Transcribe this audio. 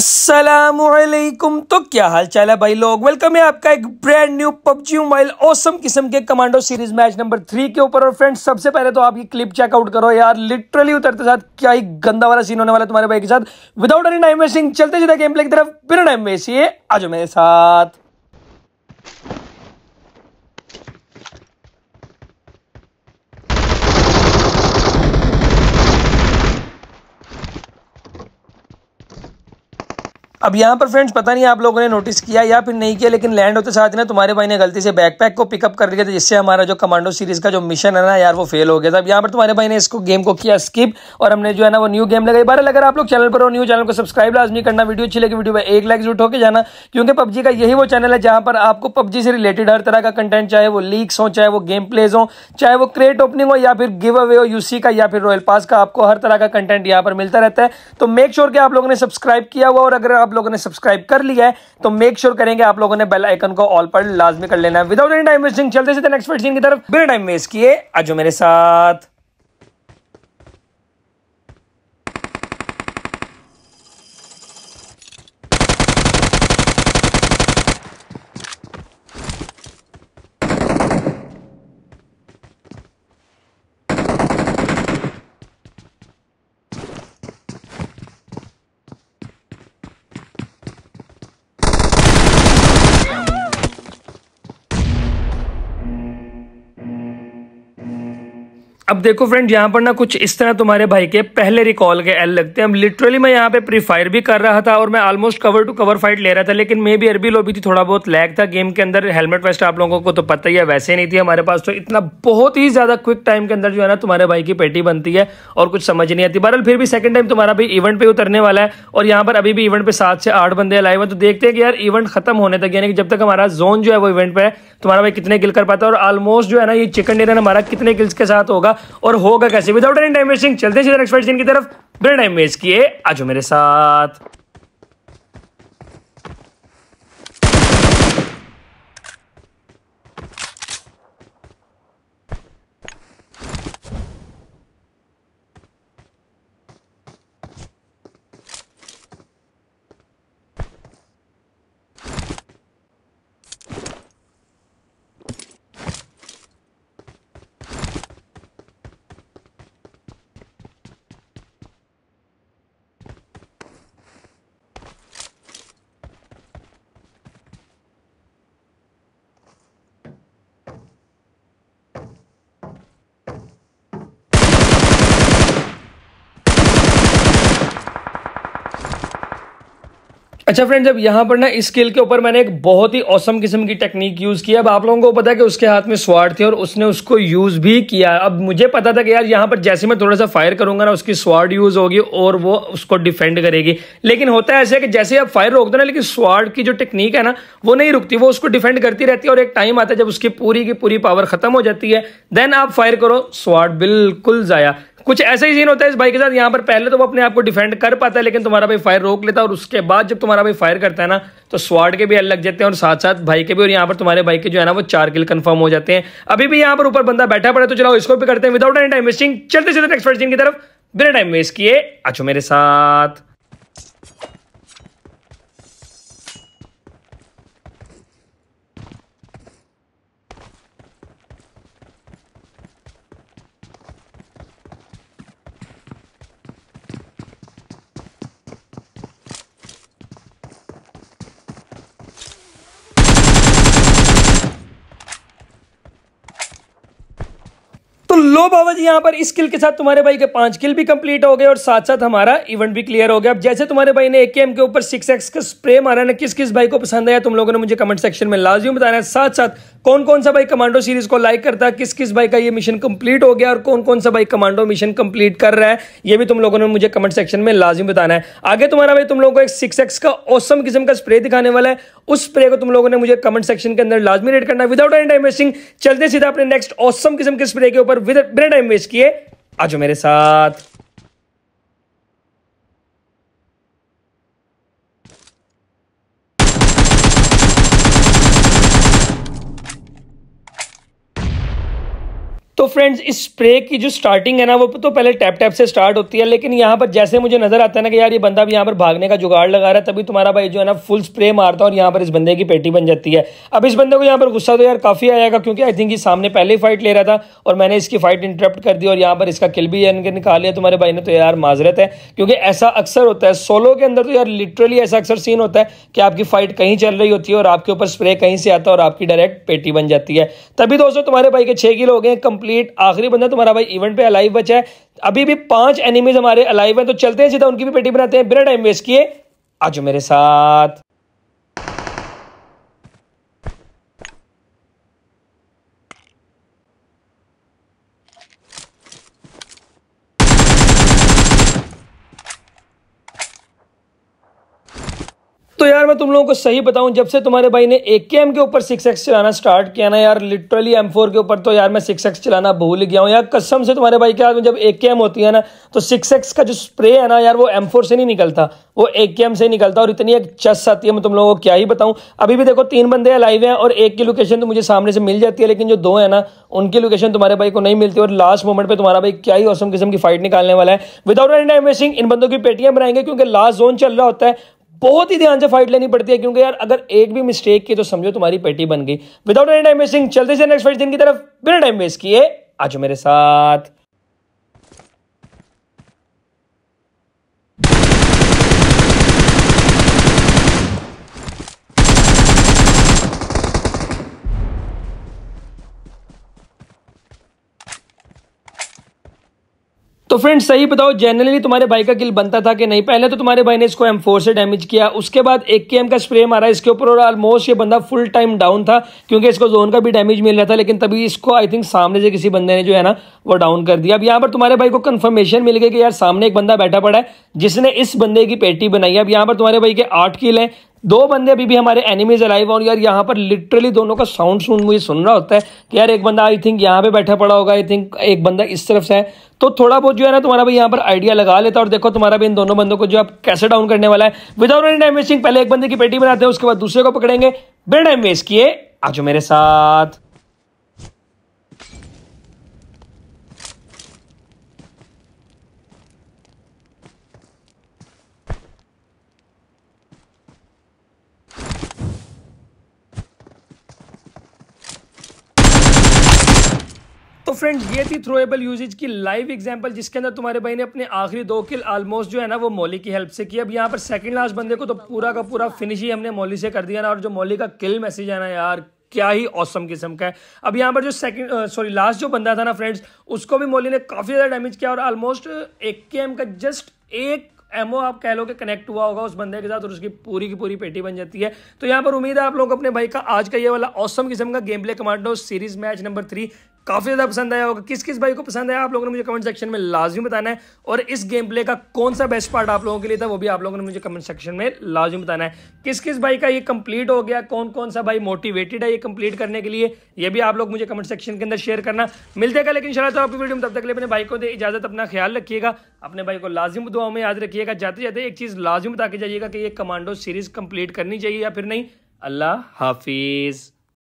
असलकुम तो क्या हाल चाल है भाई लोग वेलकम है आपका एक brand new PUBG mobile awesome किस्म के commando series match number three के ऊपर और फ्रेंड्स सबसे पहले तो आप ये क्लिप चेकआउट करो यार लिटरली उतरते साथ क्या ही गंदा वाला सीन होने वाला तुम्हारे भाई के साथ विदाउट एनी टाइम वेस्टिंग चलते सीधा गेम प्ले की तरफ बिना टाइम वेस्ट ये आज मेरे साथ अब यहाँ पर फ्रेंड्स पता नहीं आप लोगों ने नोटिस किया या फिर नहीं किया लेकिन लैंड होते साथ ना तुम्हारे भाई ने गलती से बैकपैक को पिकअप कर लिया था जिससे हमारा जो कमांडो सीरीज़ का जो मिशन है ना यार वो फेल हो गया था अब यहाँ पर तुम्हारे भाई ने इसको गेम को किया स्किप और हमने जो है ना वो न्यू गेम लगाई बारह अगर आप लोग चैनल पर हो न्यू चैनल को सब्सक्राइब लाजमी करना वीडियो अच्छी लगी वीडियो पर एक लाइक जुट होकर जाना क्योंकि पब्जी का यही वो चैनल है जहाँ पर आपको पब्जी से रिलेटेड हर तरह का कंटेंट चाहे वो लीक्स हो चाहे वो गेम प्लेज हो चाहे वो क्रेट ओपनिंग हो या फिर गिव अवे हो यूसी का या फिर रॉयल पास का आपको हर तरह का कंटेंट यहाँ पर मिलता रहता है तो मेक श्योर कि आप लोगों ने सब्सक्राइब किया हुआ और अगर आप आप लोगों ने सब्सक्राइब कर लिया है तो मेक श्योर sure करेंगे आप लोगों ने बेल आइकन को ऑल पर लाजमी कर लेना है विदाउट एनी टाइम वेस्टिंग चलते सीधे नेक्स्ट की तरफ बिना टाइम वेस्ट किए आज मेरे साथ अब देखो फ्रेंड यहाँ पर ना कुछ इस तरह तुम्हारे भाई के पहले रिकॉल के एल लगते हैं हम लिटरली मैं यहाँ पे प्री फायर भी कर रहा था और मैं almost cover to cover fight ले रहा था लेकिन मे भी अरबी लोबी थी थोड़ा बहुत लैग था गेम के अंदर हेलमेट वेस्ट आप लोगों को तो पता ही है वैसे नहीं थी हमारे पास तो इतना बहुत ही ज़्यादा क्विक टाइम के अंदर जो है ना तुम्हारे भाई की पेटी बनती है और कुछ समझ नहीं आती बहरल फिर भी सेकंड टाइम तुम्हारा भी इवेंट पे उतरने वाला है और यहाँ पर अभी भी इवेंट पे सात से आठ बंदे लाए हुए तो देखते हैं कि यार इवेंट खत्म होने तक यानी कि जब तक हमारा जोन जो है वो इवेंट पे है तुम्हारा भाई कितने किल कर पाता है और ऑलमोस्ट जो है ना ये चिकन डिनर हमारा कितने किल्स के साथ होगा और होगा कैसे विदाउट एनी टाइम वेस्टिंग चलते सीधे नेक्स्ट की तरफ बिना टाइम वेस्ट किए आज मेरे साथ अच्छा फ्रेंड जब यहाँ पर ना इस स्किल के ऊपर मैंने एक बहुत ही औसम किस्म की टेक्निक यूज़ की अब आप लोगों को पता है कि उसके हाथ में स्वाड थी और उसने उसको यूज़ भी किया अब मुझे पता था कि यार यहाँ पर जैसे मैं थोड़ा सा फायर करूंगा ना उसकी स्वाड यूज़ होगी और वो उसको डिफेंड करेगी लेकिन होता है ऐसे कि जैसे आप फायर रोक दो ना लेकिन स्वाड की जो टेक्निक है ना वो नहीं रुकती वो उसको डिफेंड करती रहती है और एक टाइम आता है जब उसकी पूरी की पूरी पावर खत्म हो जाती है देन आप फायर करो स्वाड बिल्कुल ज़ाया कुछ ऐसा ही सीन होता है इस भाई के साथ यहाँ पर पहले तो वो अपने आप को डिफेंड कर पाता है लेकिन तुम्हारा भाई फायर रोक लेता है और उसके बाद जब तुम्हारा भाई फायर करता है ना तो स्वाड के भी अलग लग जाते हैं और साथ साथ भाई के भी और यहाँ पर तुम्हारे भाई के जो है ना वो चार किल कन्फर्म हो जाते हैं अभी भी यहाँ पर ऊपर बंदा बैठा पड़ा तो चलो इसको भी करते हैं विदाउट एनी टाइम वेस्टिंग चलते चलते नेक्स्ट की तरफ बिना टाइम वेस्ट किए अच्छो मेरे साथ लो बाबा जी यहाँ पर इस किल के साथ तुम्हारे भाई के पांच किल भी कंप्लीट हो गए और साथ साथ हमारा इवेंट भी क्लियर हो गया अब जैसे तुम्हारे भाई ने एक के एम के ऊपर सिक्स एक्स का स्प्रे मारा ना किस किस भाई को पसंद आया तुम लोगों ने मुझे कमेंट सेक्शन में लाजमी बताना है साथ साथ कौन कौन सा भाई कमांडो सीरीज को लाइक करता है किस किस भाई का ये मिशन कंप्लीट हो गया और कौन कौन सा भाई कमांडो मिशन कंप्लीट कर रहा है ये भी तुम लोगों ने मुझे कमेंट सेक्शन में लाजमी बताना है आगे तुम्हारा भाई तुम लोगों को एक सिक्स एक्स का औसम किस्म का स्प्रे दिखाने वाला है उस स्प्रे को तुम लोगों ने मुझे कमेंट सेक्शन के अंदर लाजमी रेड करना विदाउट एंड टाइम वेस्टिंग चलते सीधा अपने नेक्स्ट औसम किस्म के स्प्रे के ऊपर विद ब्रेड टाइम वेस्ट किए आज मेरे साथ तो फ्रेंड्स इस स्प्रे की जो स्टार्टिंग है ना वो तो पहले टैप टैप से स्टार्ट होती है लेकिन यहाँ पर जैसे मुझे नजर आता है ना कि यार ये बंदा भी यहाँ पर भागने का जुगाड़ लगा रहा है तभी तुम्हारा भाई जो है ना फुल स्प्रे मारता है और यहाँ पर इस बंदे की पेटी बन जाती है अब इस बंदे को यहाँ पर गुस्सा तो यार काफ़ी आएगा क्योंकि आई थिंक ये सामने पहले ही फाइट ले रहा था और मैंने इसकी फाइट इंटरप्ट कर दी और यहाँ पर इसका किल भी निकाल लिया तुम्हारे भाई ने तो यार माजरत है क्योंकि ऐसा अक्सर होता है सोलो के अंदर तो यार लिटरली ऐसा अक्सर सीन होता है कि आपकी फाइट कहीं चल रही होती है और आपके ऊपर स्प्रे कहीं से आता है और आपकी डायरेक्ट पेटी बन जाती है तभी दोस्तों तुम्हारे भाई के छह किलो हो गए कंप्लीट कंप्लीट आखिरी बंदा तुम्हारा भाई इवेंट पे अलाइव बचा है अभी भी पांच एनिमीज हमारे अलाइव हैं तो चलते हैं सीधा उनकी भी पेटी बनाते हैं बिना टाइम वेस्ट किए आज मेरे साथ यार मैं तुम लोगों को सही बताऊं जब से तुम्हारे भाई ने ए के के ऊपर सिक्स एक्स चलाना स्टार्ट किया ना यार लिटरली एम फोर के ऊपर तो यार मैं सिक्स एक्स चलाना भूल गया हूँ यार कसम से तुम्हारे भाई के हाथ में जब ए के एम होती है ना तो सिक्स एक्स का जो स्प्रे है ना यार वो एम फोर से नहीं निकलता वो ए के एम से ही निकलता और इतनी एक चस आती है मैं तुम लोगों को क्या ही बताऊँ अभी भी देखो तीन बंदे लाइव हैं और एक की लोकेशन तो मुझे सामने से मिल जाती है लेकिन जो दो है ना उनकी लोकेशन तुम्हारे भाई को नहीं मिलती और लास्ट मोमेंट पर तुम्हारा भाई क्या ही औसम किस्म की फाइट निकालने वाला है विदाउट एनी टाइम वेस्टिंग इन बंदों की पेटियां बनाएंगे क्योंकि लास्ट जोन चल रहा होता है बहुत ही ध्यान से फाइट लेनी पड़ती है क्योंकि यार अगर एक भी मिस्टेक की तो समझो तुम्हारी पेटी बन गई विदाउट एनी टाइम वेस्टिंग चलते से नेक्स्ट फाइट दिन की तरफ बिना टाइम वेस्ट किए आज मेरे साथ फ्रेंड सही बताओ जनरली तुम्हारे भाई का किल बनता था कि नहीं पहले तो तुम्हारे भाई ने इसको एम फोर से डैमेज किया उसके बाद एक के एम का स्प्रे मारा इसके ऊपर और ऑलमोस्ट ये बंदा फुल टाइम डाउन था क्योंकि इसको जोन का भी डैमेज मिल रहा था लेकिन तभी इसको आई थिंक सामने से किसी बंदे ने जो है ना वो डाउन कर दिया अब यहाँ पर तुम्हारे भाई को कन्फर्मेशन मिल गई कि यार सामने एक बंदा बैठा पड़ा है जिसने इस बंदे की पेटी बनाई अब यहाँ पर तुम्हारे भाई के आठ किल है दो बंदे अभी भी हमारे एनिमीज अलाइव और यार यहाँ पर लिटरली दोनों का साउंड सुन मुझे सुन रहा होता है कि यार एक बंदा आई थिंक यहाँ पे बैठा पड़ा होगा आई थिंक एक बंदा इस तरफ से है तो थोड़ा बहुत जो है ना तुम्हारा भी यहाँ पर आइडिया लगा लेता और देखो तुम्हारा भी इन दोनों बंदों को जो आप कैसे डाउन करने वाला है विदाउट एनी टाइम वेस्टिंग पहले एक बंदे की पेटी बनाते हैं उसके बाद दूसरे को पकड़ेंगे बिना टाइम वेस्ट किए आज मेरे साथ तो फ्रेंड ये थी थ्रोएबल यूजेज की लाइव एग्जांपल जिसके अंदर तुम्हारे भाई ने अपने आखिरी दो किल ऑलमोस्ट जो है ना वो मोली की हेल्प से किया अब यहाँ पर सेकंड लास्ट बंदे को तो पूरा का पूरा फिनिश ही हमने मोली से कर दिया ना और जो मोली का किल मैसेज है ना यार क्या ही औसम किस्म का है अब यहाँ पर जो सेकंड सॉरी लास्ट जो बंदा था ना फ्रेंड्स उसको भी मोली ने काफ़ी ज़्यादा डैमेज किया और ऑलमोस्ट एक के का जस्ट एक एमओ आप कह लो कि कनेक्ट हुआ होगा उस बंदे के साथ और उसकी पूरी की पूरी पेटी बन जाती है तो यहाँ पर उम्मीद है आप लोग अपने भाई का आज का ये वाला औसम किस्म का game play commando series match number three काफ़ी ज़्यादा पसंद आया होगा किस किस भाई को पसंद आया आप लोगों ने मुझे कमेंट सेक्शन में लाजमी बताना है और इस गेम प्ले का कौन सा बेस्ट पार्ट आप लोगों के लिए था वो भी आप लोगों ने मुझे कमेंट सेक्शन में लाजमी बताना है किस किस भाई का ये कंप्लीट हो गया कौन कौन सा भाई मोटिवेटेड है ये कंप्लीट करने के लिए ये भी आप लोग मुझे कमेंट सेक्शन के अंदर शेयर करना मिलते हैं लेकिन शायद तो आपकी वीडियो में तब तक लिए अपने भाई को दे इजाज़त अपना ख्याल रखिएगा अपने भाई को लाजिम दुआओं में याद रखिएगा जाते जाते एक चीज़ लाजिम बता के जाइएगा कि ये कमांडो सीरीज़ कंप्लीट करनी चाहिए या फिर नहीं अल्लाह हाफिज़